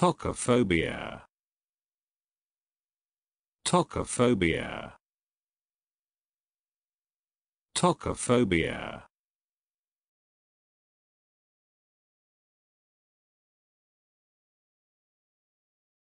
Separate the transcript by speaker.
Speaker 1: Tocophobia. Tocophobia.
Speaker 2: Tocophobia.